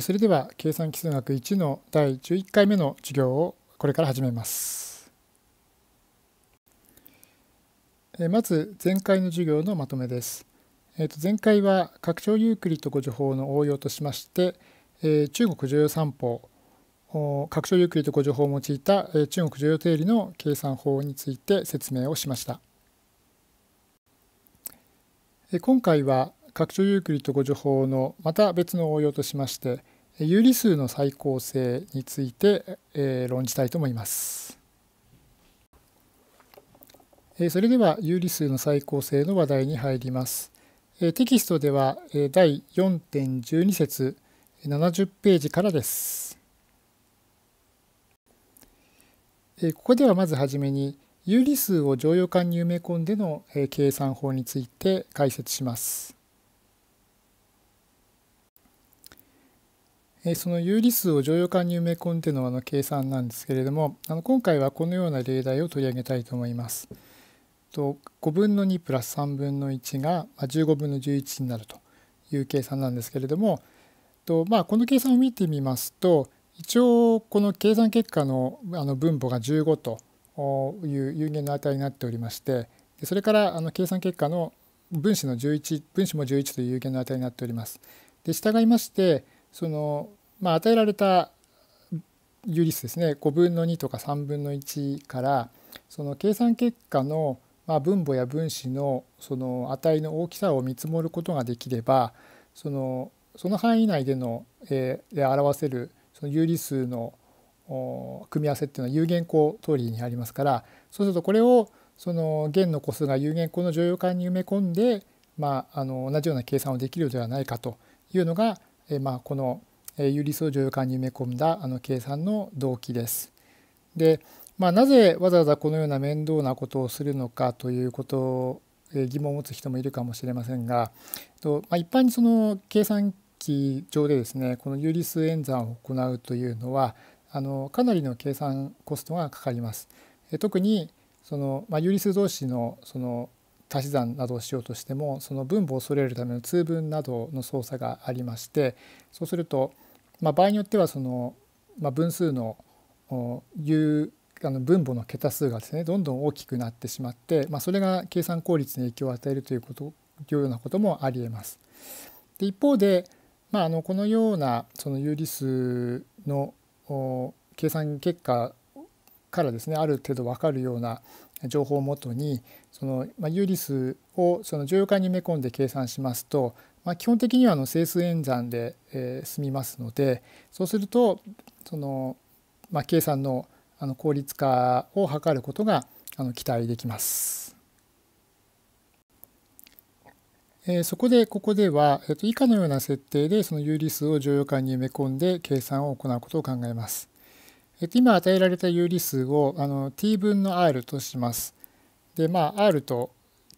それでは計算基礎学1の第11回目の授業をこれから始めます。まず前回の授業のまとめです。えー、と前回は拡張ユークリッド語助法の応用としまして、え中国重要三法拡張ユークリッド語助法を用いた、え中国重要定理の計算法について説明をしました。今回は拡張ユークリッド誤助法のまた別の応用としまして有理数の再構成について、えー、論じたいと思います。えー、それでは有理数の再構成の話題に入ります。えー、テキストでは、えー、第4.12節70ページからです。えー、ここではまずはじめに有理数を常用管に埋め込んでの、えー、計算法について解説します。その有理数を乗用管に埋め込んでのあの計算なんですけれどもあの今回はこのような例題を取り上げたいと思います。5分の2プラス3分の1が15分の11になるという計算なんですけれどもと、まあ、この計算を見てみますと一応この計算結果のあの分母が15という有限の値になっておりましてそれからあの計算結果の分子の11分子も11という有限の値になっております。で従いましてそのまあ、与えられた有理数ですね5分の2とか3分の1からその計算結果の、まあ、分母や分子のその値の大きさを見積もることができればそのその範囲内での、えー、で表せるその有理数の組み合わせっていうのは有限項通りにありますからそうするとこれをその弦の個数が有限項の乗用感に埋め込んで、まあ、あの同じような計算をできるのではないかというのが、えまあ、この有理数上用感に埋め込んだあの計算の動機です。で、まあ、なぜわざわざこのような面倒なことをするのかということを疑問を持つ人もいるかもしれませんが、まあ、一般にその計算機上でですねこの有理数演算を行うというのはあのかなりの計算コストがかかります。特にその、まあ、有理数同士のその足し算などをしようとしてもその分母を揃えるための通分などの操作がありましてそうするとまあ、場合によってはその、まあ、分数の有あの分母の桁数がですねどんどん大きくなってしまって、まあ、それが計算効率に影響を与えるということというようなこともありえます。で一方で、まあ、あのこのようなその有理数の計算結果からですねある程度分かるような情報をもとにその、まあ、有理数をその乗用に埋め込んで計算しますとまあ、基本的にはあの整数演算で、えー、済みますのでそうするとその、まあ、計算のあの効率化を図ることがあの期待できます。えー、そこでここでは、えー、と以下のような設定でその有理数を乗用感に埋め込んで計算を行うことを考えます。えー、と今与えられた有理数をあの t 分の r とします。でまあ r と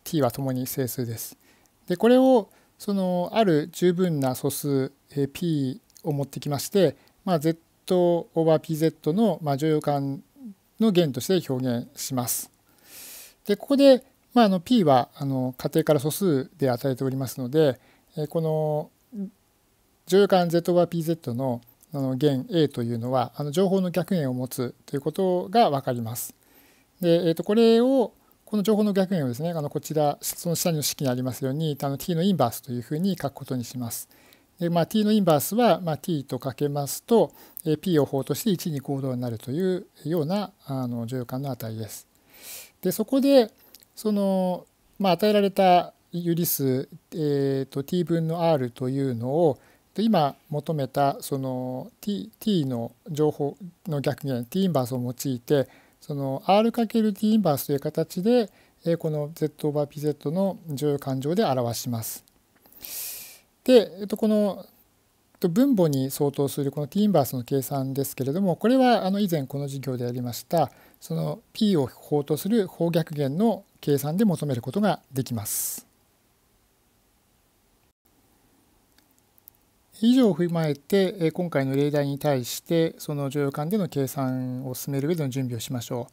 t はともに整数です。でこれをそのある十分な素数、え P を持ってきまして、まあ、Z オーバー PZ の、まあ、乗用感の源として表現します。でここで、まあ、あの P はあの仮定から素数で与えておりますので、えこの乗用感 Z オーバー PZ のあの弦 A というのはあの情報の逆円を持つということが分かります。で、えー、とこれをこの情報の逆減をですね、あのこちら、その下の式にありますように、あの t のインバースというふうに書くことにします。でまあ、t のインバースは、まあ、t とかけますと、p を法として1に行動になるというようなあの乗用感の値です。で、そこで、その、まあ、与えられた有理数、えーと、t 分の r というのを今求めたその t, t の情報の逆減 t インバースを用いてその R×T インバースという形でこの Z オーバー PZ の乗用感情で表します。で、えっと、この分母に相当するこの T インバースの計算ですけれどもこれはあの以前この授業でやりましたその P を法とする法逆減の計算で求めることができます。以上を踏まえて今回の例題に対してその乗用感での計算を進める上での準備をしましょ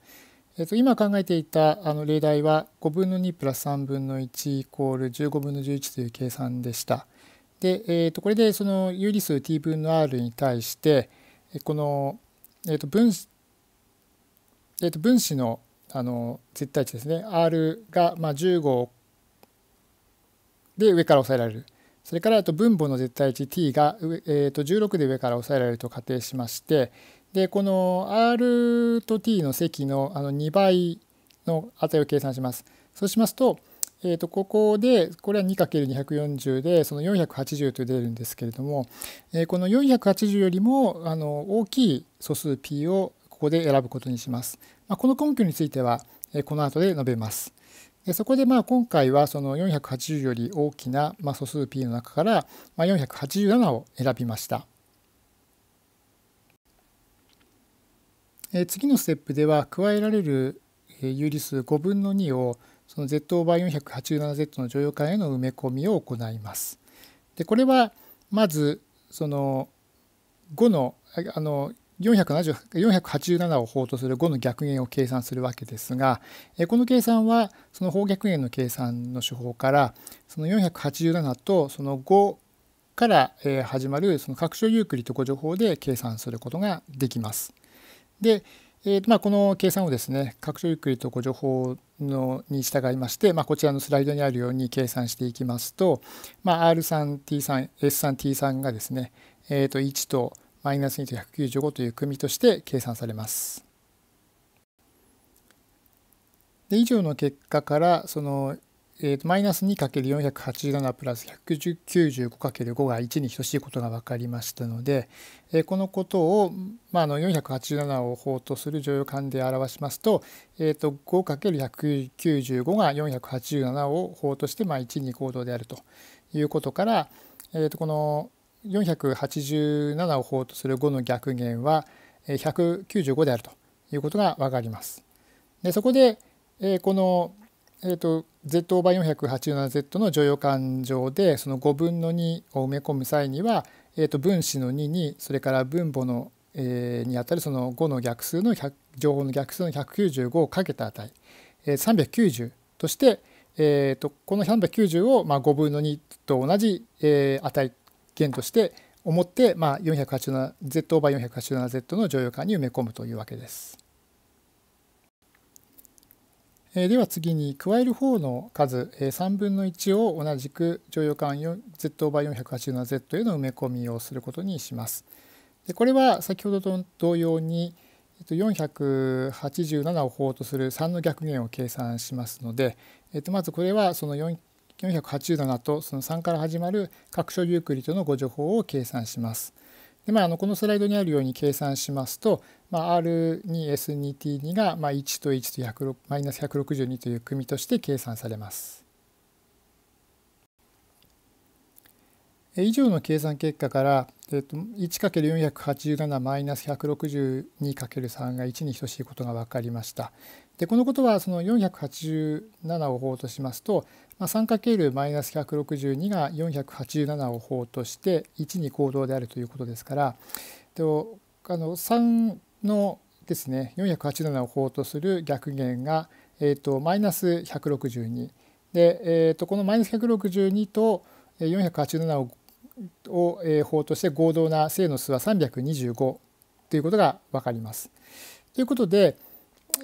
う。えっと、今考えていたあの例題は5分の2プラス3分の1イコール15分の11という計算でした。で、えっと、これでその有理数 t 分の r に対してこの、えっと、分子、えっと、分子のあの絶対値ですね r がまあ15で上から抑えられる。それからあと分母の絶対値 t が、えー、と16で上から抑えられると仮定しましてでこの r と t の積のあの2倍の値を計算します。そうしますと,、えー、とここでこれは 2×240 でその480と出るんですけれども、えー、この480よりもあの大きい素数 p をここで選ぶことにします。まあ、この根拠については、えこの後で述べます。そこでまあ今回はその480より大きな素数 p の中から487を選びました。次のステップでは加えられる有理数5分の2をその z オーバー 487z の乗用感への埋め込みを行います。でこれはまずその5のあの487を法とする5の逆減を計算するわけですがこの計算はその法逆減の計算の手法からその487とその5から始まるその拡張ユークリッド誤助法で計算することができます。で、えーまあ、この計算をですね拡張ゆっくりと誤助法のに従いまして、まあ、こちらのスライドにあるように計算していきますと、まあ、R3T3S3T3 がですね、えー、と1とマイナス2と195という組みとして計算されます。で以上の結果からそのえーと、マイナス 2×487 プラス 195×5 が1に等しいことが分かりましたので、えー、このことを、まあ、あの487を法とする乗用感で表しますと,、えーと、と 5×195 が487を法として、まあ、1に行動であるということから、えーとこの487を法とする5の逆減は195であるということがわかります。でそこで、えー、この、えーと、Z オーバー 487Z の乗用感情でその5分の2を埋め込む際には、えーと、分子の2にそれから分母の、えー、にあたるその5の逆数の情報の逆数の195をかけた値、えー、390として、えーとこの390を、まあ、5分の2と同じ、えー、値件として思って、まあ、487Z オーバー 487Z の乗用感に埋め込むというわけです。では次に加える方の数3分の1を同じく乗用感 Z オーバー 487Z への埋め込みをすることにします。でこれは先ほどと同様に487を法とする3の逆減を計算しますので、まずこれはその487とその3から始まる各所ユークリッドのご情報を計算します。でまあ、あのこのスライドにあるように計算しますと、まあ、R2S2T2 が、まあ、1と1とマイナス162という組として計算されます。以上の計算結果から、えっと、1×487 マイナス 162×3 が1に等しいことが分かりました。でこのことはその487を法としますとまあ、3×-162 が487を法として1に行動であるということですからとあの3のですね487を法とする逆減が、えーと、162で、えーと、このマ162と487を法として合同な正の数は325ということが分かります。ということで、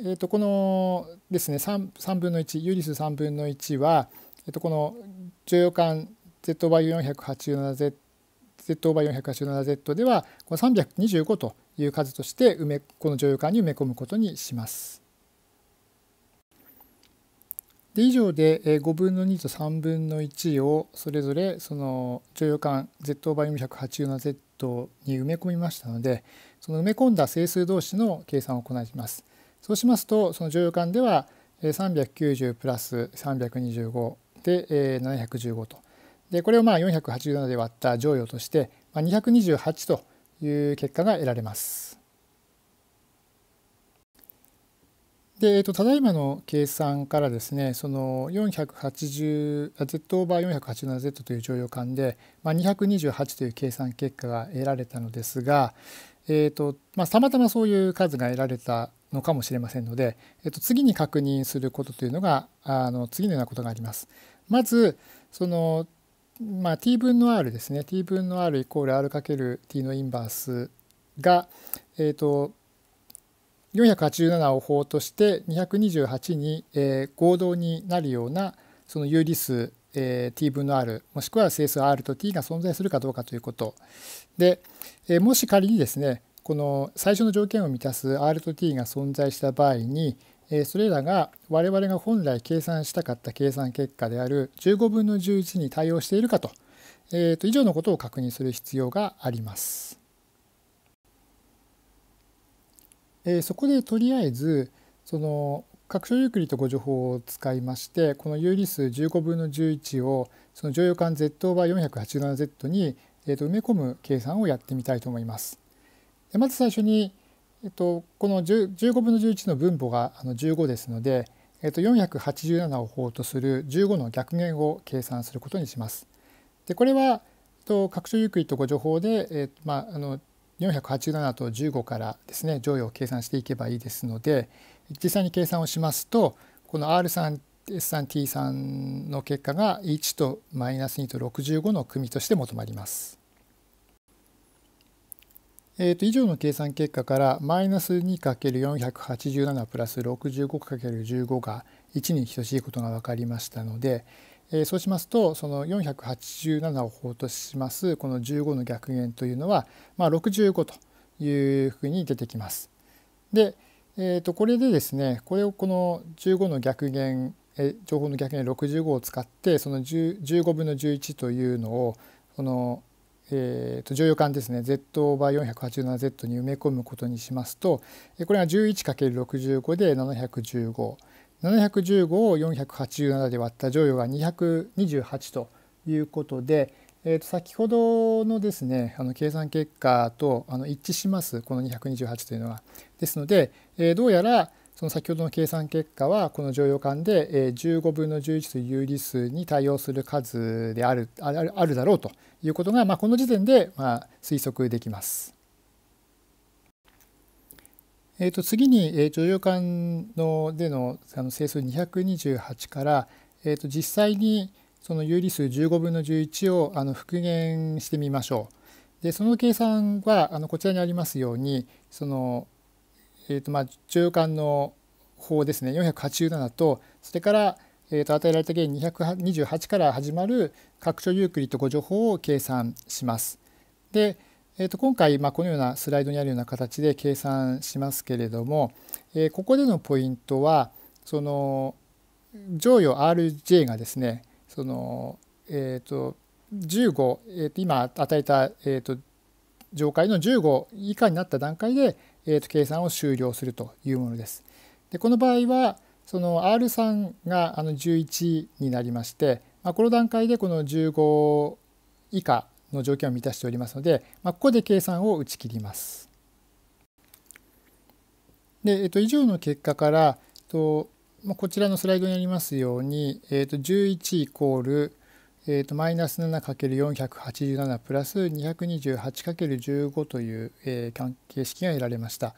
えー、とこのですね 3, 3分の1ユーリス3分の1は、えー、とこの重用感 Z o v バ r 487Z Z オーバー 487Z ではこの325という数として埋めこの乗用感に埋め込むことにします。で以上で5分の2と3分の1をそれぞれその乗用感 Z o v バ r 487Z に埋め込みましたのでその埋め込んだ整数同士の計算を行います。そうしますとその乗用感では390プラス325で715とでこれをまあ487で割った乗用として228という結果が得られます。で、えっとただいまの計算からですねその 480Z オーバー 487Z という乗用感で、まあ、228という計算結果が得られたのですが、えっとまあ、たまたまそういう数が得られたのかもしれませんので、えっと、次に確認することというのがあの次のようなことがあります。まずその、まあ、t 分の r ですね t 分の r イコール r×t のインバースが、えっと、487を法として228に、えー、合同になるようなその有理数、え t 分の r もしくは整数 r と t が存在するかどうかということで、えもし仮にですねこの最初の条件を満たす R と T が存在した場合にそれらが我々が本来計算したかった計算結果である15分の11に対応しているかと,、えー、と以上のことを確認する必要があります。えー、そこでとりあえずその拡張ゆっくりとご誤助法を使いましてこの有理数15分の11をその乗用感 Z オーバー 487Z に、えー、と埋め込む計算をやってみたいと思います。まず最初に、えっと、この15分の11の分母があの15ですので、えっと、487を法とする15の逆減を計算することにします。でこれは、えっと、拡張ゆっくりとご情報で、えっとまあ、あの487と15からですね乗与を計算していけばいいですので実際に計算をしますとこの R3 S3T3 の結果が1とマイナス2と65の組として求まります。えー、と以上の計算結果からマイナス 2×487 プラス 65×15 が1に等しいことが分かりましたので、えー、そうしますとその487を法としますこの15の逆減というのは、まあ、65というふうに出てきます。で、えー、とこれでですねこれをこの15の逆減え情報の逆減65を使ってその15分の11というのをこのえーと、乗用管ですね Z オーバー 487Z に埋め込むことにしますとこれが 11×65 で715。715を487で割った乗用が228ということで、えー、と先ほどのですねあの計算結果とあの一致しますこの228というのは。ですので、えー、どうやらその先ほどの計算結果はこの常用管で15分の11という有理数に対応する数であるあるあるだろうということが、まあ、この時点でまあ推測できます。えー、と次に、え常用管のでのあの整数228から、えー、と実際にその有理数15分の11をあの復元してみましょう。でその計算はあのこちらにありますようにそのえーとまあ、中間の法ですね487とそれから、えー、と与えられた原因228から始まる拡張ユークリッド誤助法を計算します。で、えー、と今回、まあ、このようなスライドにあるような形で計算しますけれども、えー、ここでのポイントはその乗与 RJ がですねその、えー、と15、えー、と今与えた、えー、と上階の15以下になった段階でえー、と計算を終了するというものです。でこの場合はその R3 があの11になりまして、まあ、この段階でこの15以下の条件を満たしておりますので、まあ、ここで計算を打ち切ります。で、えっと、以上の結果から、とこちらのスライドにありますように、えっと、11イコールえーと、マイナス 7×487 プラス 228×15 という、えー、関係式が得られました。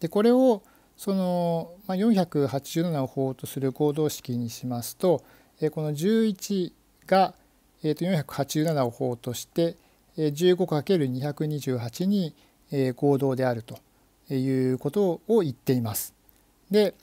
でこれをその、まあ、487を法とする行動式にしますと、えー、この11が、えーと、487を法として、15×228 に、えー、行動であるということを言っています。で、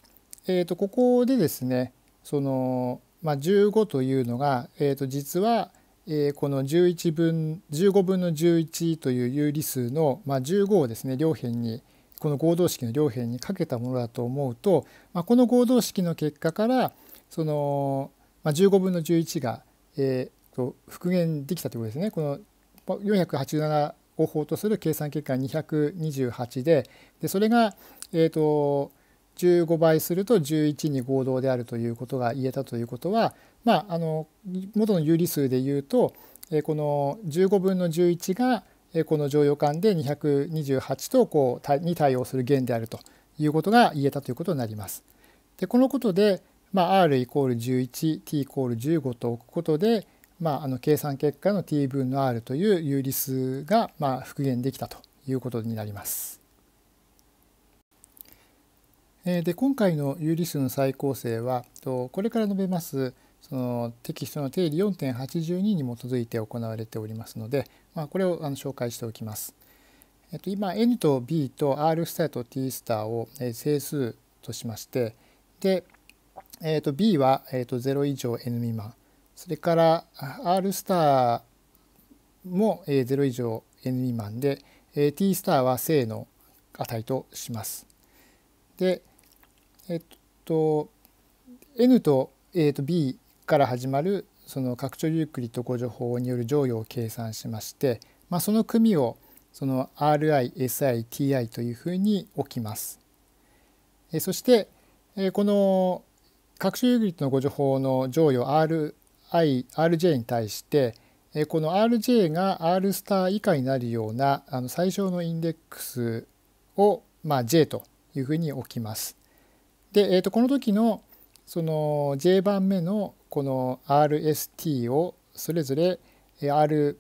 えーとここでですねそのまあ、15というのが、えー、と実は、えー、この11分15分の11という有理数の、まあ、15をですね両辺にこの合同式の両辺にかけたものだと思うと、まあ、この合同式の結果からその、まあ、15分の11が、えー、と復元できたということですね。この487を法とする計算結果228ででそれが、えーと15倍すると11に合同であるということが言えたということは、まあ、あの元の有理数で言うとこの15分の11がこの乗用感で228とこうに対応する弦であるということが言えたということになります。でこのことで、まあ、R イコール 11t イコール15と置くことで、まあ、あの計算結果の t 分の r という有理数がま復元できたということになります。で今回の有理数の再構成はこれから述べますそのテキストの定理4.82に基づいて行われておりますので、まあ、これをあの紹介しておきます。えっと、今 n と b と r スターと t スターを整数としましてで、えっと、b は、えっと、0以上 n 未満それから r スターも0以上 n 未満で t スターは正の値とします。で、えっと N と A と B から始まるその拡張ユークリッド誤助法による乗与を計算しまして、まあ、その組をその RISITI というふうに置きます。えそして、えこの拡張ユークリッドの誤助法の乗与 RI RJ に対して、えこの RJ が R スター以下になるようなあの最小のインデックスを、まあ、J というふうに置きます。で、えー、とこの時のその J 番目のこの RST をそれぞれ R'、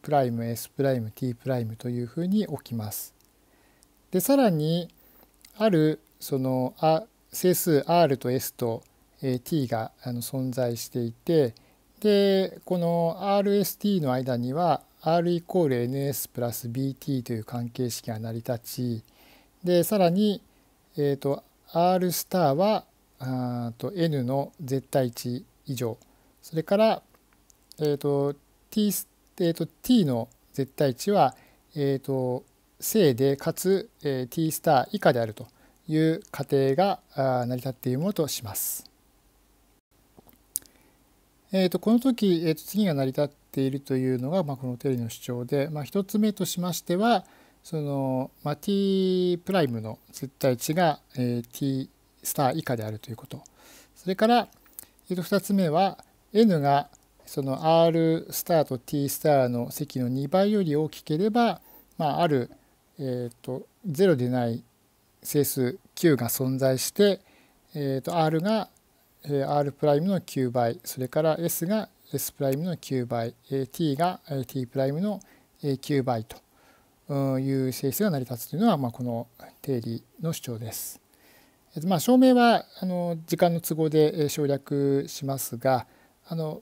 S'、T' というふうに置きます。でさらにあるその整数 R と S と T が存在していてでこの RST の間には R イコール NS プラス BT という関係式が成り立ちでさらに、えーと R スターはあーと N の絶対値以上それから、えーと T えーと、T の絶対値は、えーと、正でかつ、えー、T スター以下であるという仮定が成り立っているものとします。えーと、とこの時、えー、と次が成り立っているというのが、まあ、この定理の主張で、まあ、1つ目としましては、その、まあ、t プライムの絶対値が、えー、t スター以下であるということ。それから、えー、と2つ目は n がその r スターと t スターの積の2倍より大きければ、まあ、ある、えー、と0でない整数 q が存在して、えー、と r が r プライムの9倍それから s が s プライムの9倍 t が t プライムの9倍という性質が成り立つというのは、まあ、この定理の主張です。まあ、証明はあの時間の都合で省略しますがあの、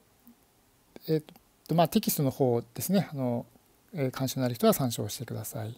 えっとまあ、テキストの方ですねあの関心のある人は参照してください。